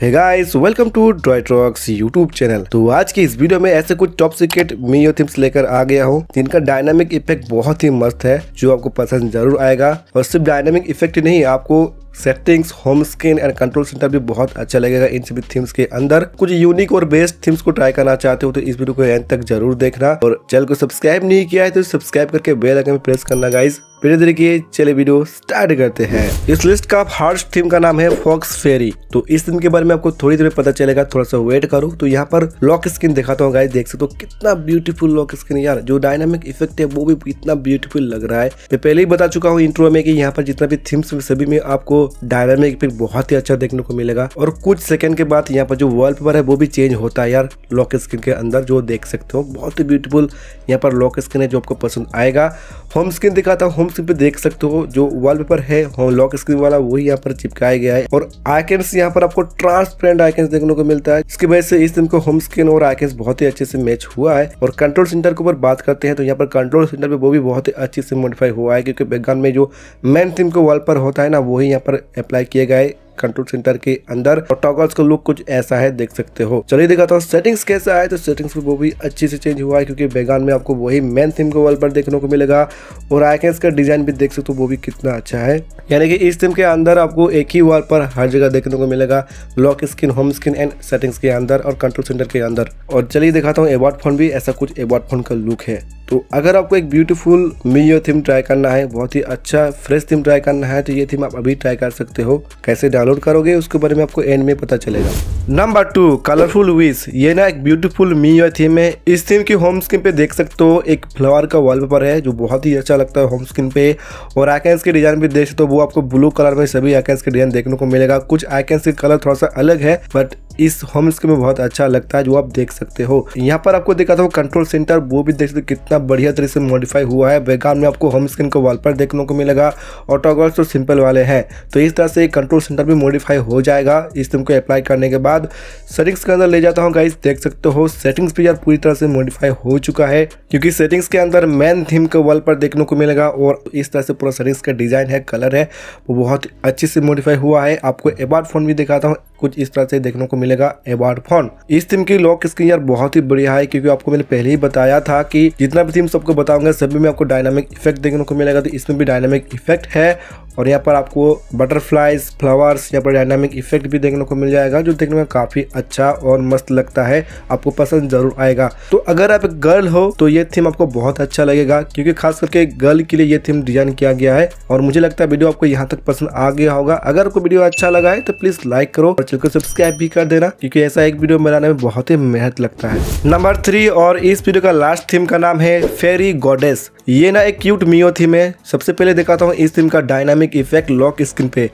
hey guys welcome to Droidtrox YouTube channel तो आज के इस वीडियो में ऐसे कुछ टॉप सीक्रेट मीओ थीम्स लेकर आ गया हूँ जिनका डायनामिक इफेक्ट बहुत ही मस्त है जो आपको पसंद जरूर आएगा और सिर्फ डायनामिक इफेक्ट नहीं आपको settings home screen and control centre भी बहुत अच्छा लगेगा इन सभी थीम्स के अंदर कुछ यूनिक और बेस्ट थीम्स को ट्राई करना चाहते हो तो इस वीडियो को एंड तक जरूर देखना और चैनल को सब्सक्राइब नहीं किया है तो सब्सक्राइब करके बेल आइकन प्रेस करना गाइज बिना देरी किए चले वीडियो स्टार्ट करते हैं इस लिस्ट का हार्ड थीम का नाम है फॉक्स फेरी तो इस दिन के बारे में आपको थोड़ी देर पता चलेगा थोड़ा सा वेट करो तो यहाँ पर लॉक स्किन दिखाता हूँ गाइस देख सकते हो तो कितना ब्यूटीफुल लॉक स्क्रीन यार जो डायनामिक इफेक्ट है वो भी इतना ब्यूटीफुल लग रहा है मैं पहले ही बता चुका हूँ इंट्रो में यहाँ पर जितना भी थीम्स सभी में आपको डायनामिक इफेक्ट बहुत ही अच्छा देखने को मिलेगा और कुछ सेकंड के बाद यहाँ पर जो पेपर है वो भी चेंज होता है यार लॉक स्किन के अंदर जो देख सकते हो बहुत ही ब्यूटीफुल यहाँ पर लॉक स्किन है जो आपको पसंद आएगा होम स्किन दिखाता हूँ होम स्क्रीन पे देख सकते हो जो वॉलपेपर है होम लॉक स्क्रीन वाला वही यहाँ पर चिपकाया गया है और आइकन्स यहाँ पर आपको ट्रांसपेरेंट आइकन्स देखने को मिलता है इसकी वजह से इस दिन को होम स्क्रीन और आइकन्स बहुत ही अच्छे से मैच हुआ है और कंट्रोल सेंटर के ऊपर बात करते हैं तो यहाँ पर कंट्रोल सेंटर पे वो भी बहुत ही अच्छे से मॉडिफाई हुआ है क्योंकि बैकग्राउंड में जो मेन थीम का वॉल पर होता है ना वही यहाँ पर अप्लाई किया गया है कंट्रोल सेंटर के अंदर और टॉगल्स का लुक कुछ ऐसा है देख सकते हो चलिए दिखाता हूँ सेटिंग्स कैसा है तो सेटिंग्स वो भी अच्छी से चेंज हुआ है क्योंकि बैगान में आपको वही मेन थीम को वॉल पर देखने को मिलेगा और आइकन्स का डिजाइन भी देख सकते हो वो भी कितना अच्छा है यानी कि इस थीम के अंदर आपको एक ही वॉल पर हर जगह देखने को मिलेगा lock screen home screen and settings के अंदर और कंट्रोल सेंटर के अंदर और चलिए दिखाता हूँ एवॉर्ड फोन भी ऐसा कुछ एवॉर्ड फोन का लुक है तो अगर आपको एक ब्यूटीफुल मियो थीम ट्राई करना है बहुत ही अच्छा फ्रेश थीम ट्राई करना है तो ये थीम आप अभी ट्राई कर सकते हो कैसे डाउनलोड करोगे उसके बारे में आपको एंड में पता चलेगा नंबर टू कलरफुल विश ये ना एक ब्यूटीफुल मियो थीम है इस थीम की होम स्क्रीन पे देख सकते हो एक फ्लावर का वॉलपेपर है जो बहुत ही अच्छा लगता है होम स्क्रीन पे और आइकेंस के डिजाइन भी देख सकते हो वो आपको ब्लू कलर में सभी आइकेंस के डिजाइन देखने को मिलेगा कुछ आइकेंस के कलर थोड़ा सा अलग है बट इस होम स्क्रीन में बहुत अच्छा लगता है जो आप देख सकते हो यहाँ पर आपको देखा था कंट्रोल सेंटर वो भी देख सकते हो कितना बढ़िया तरीके से मॉडिफाई हुआ है बैकग्राउंड में आपको होम स्क्रीन को वॉल पर देखने को मिलेगा ऑटोगॉल्स तो सिंपल वाले हैं तो इस तरह से कंट्रोल सेंटर भी मॉडिफाई हो जाएगा इस तुमको अप्लाई करने के बाद सेटिंग्स के अंदर ले जाता हूँ गाइस देख सकते हो सेटिंग्स भी यार पूरी तरह से मॉडिफाई हो चुका है क्योंकि सेटिंग्स के अंदर मेन थीम के वॉल पर देखने को मिलेगा और इस तरह से पूरा सेटिंग्स का डिज़ाइन है कलर है वो बहुत अच्छे से मॉडिफाई हुआ है आपको एबार्ड फोन भी दिखाता हूँ कुछ इस तरह से देखने को मिलेगा एवार्ड फोन इस थीम की लॉक स्क्रीन यार बहुत ही बढ़िया है क्योंकि आपको मैंने पहले ही बताया था कि जितना भी थीम सबको बताऊंगा सभी में आपको डायनामिक इफेक्ट देखने को मिलेगा तो इसमें भी डायनामिक इफेक्ट है और यहाँ पर आपको बटरफ्लाइज फ्लावर्स यहाँ पर डायनामिक इफेक्ट भी देखने को मिल जाएगा जो देखने में काफ़ी अच्छा और मस्त लगता है आपको पसंद ज़रूर आएगा तो अगर आप गर्ल हो तो ये थीम आपको बहुत अच्छा लगेगा क्योंकि खास करके गर्ल के लिए ये थीम डिजाइन किया गया है और मुझे लगता है वीडियो आपको यहाँ तक पसंद आ गया होगा अगर आपको वीडियो अच्छा लगा है तो प्लीज़ लाइक करो और चैनल को सब्सक्राइब भी कर देना क्योंकि ऐसा एक वीडियो बनाने में बहुत ही मेहनत लगता है नंबर थ्री और इस वीडियो का लास्ट थीम का नाम है फेरी गोडेस ये ना एक क्यूट मियो थीम है सबसे पहले दिखाता हूँ इस थीम का डायनामिक इफेक्ट लॉक स्क्रीन पे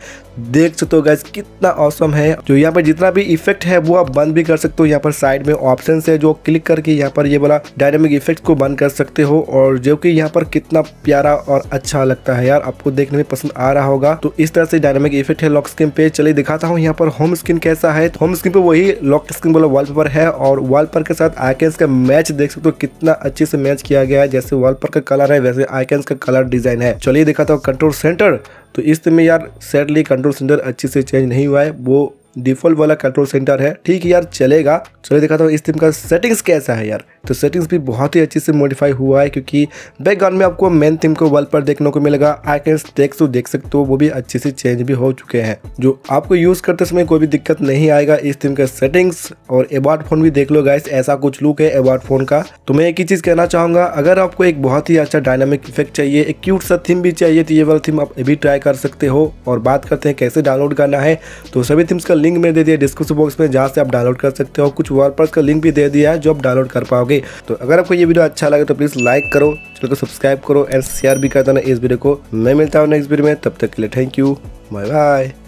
देख सकते हो गैस कितना औसम है जो यहाँ पर जितना भी इफेक्ट है वो आप बंद भी कर सकते हो यहाँ पर साइड में ऑप्शन है जो क्लिक करके यहाँ पर ये बोला डायनामिक इफेक्ट को बंद कर सकते हो और जो कि यहाँ पर कितना प्यारा और अच्छा लगता है यार आपको देखने में पसंद आ रहा होगा तो इस तरह से डायनामिक इफेक्ट है लॉक स्क्रीन पे चलिए दिखाता हूँ यहाँ पर होम स्क्रीन कैसा है होम तो स्क्रीन पे वही लॉक स्क्रीन बोला वॉलपेपर है और वॉल के साथ आके का मैच देख सकते हो कितना अच्छे से मैच किया गया है जैसे वॉल का कलर कलर है वैसे आइकन्स का कलर डिजाइन है चलिए दिखाता हूँ कंट्रोल सेंटर तो इस यार सैडली कंट्रोल सेंटर अच्छे से चेंज नहीं हुआ है वो डिफॉल्ट वाला कंट्रोल सेंटर है ठीक यार चलेगा चलो दिखाता हूँ इस टीम का सेटिंग्स कैसा है यार तो सेटिंग्स भी बहुत ही अच्छे से मॉडिफाई हुआ है क्योंकि बैकग्राउंड में आपको मेन थीम को वॉल पर देखने को मिलेगा आई आइकन्स टेक्स तो देख सकते हो वो भी अच्छे से चेंज भी हो चुके हैं जो आपको यूज़ करते समय कोई भी दिक्कत नहीं आएगा इस थीम का सेटिंग्स और एवार्ड फोन भी देख लो गाइस ऐसा कुछ लुक है एवार्ड फोन का तो मैं एक ही चीज़ कहना चाहूंगा अगर आपको एक बहुत ही अच्छा डायनामिक इफेक्ट चाहिए एक क्यूट सा थीम भी चाहिए तो ये वाला थीम आप अभी ट्राई कर सकते हो और बात करते हैं कैसे डाउनलोड करना है तो सभी थीम्स का लिंक में दे दिया डिस्क्रिप्शन बॉक्स में जहाँ से आप डाउनलोड कर सकते हो कुछ वर्ड का लिंक भी दे दिया है जो आप डाउनलोड कर पाओगे तो अगर आपको ये वीडियो अच्छा लगे तो प्लीज़ लाइक करो चैनल को सब्सक्राइब करो एंड शेयर भी कर देना इस वीडियो को मैं मिलता हूँ नेक्स्ट वीडियो में तब तक के लिए थैंक यू बाय बाय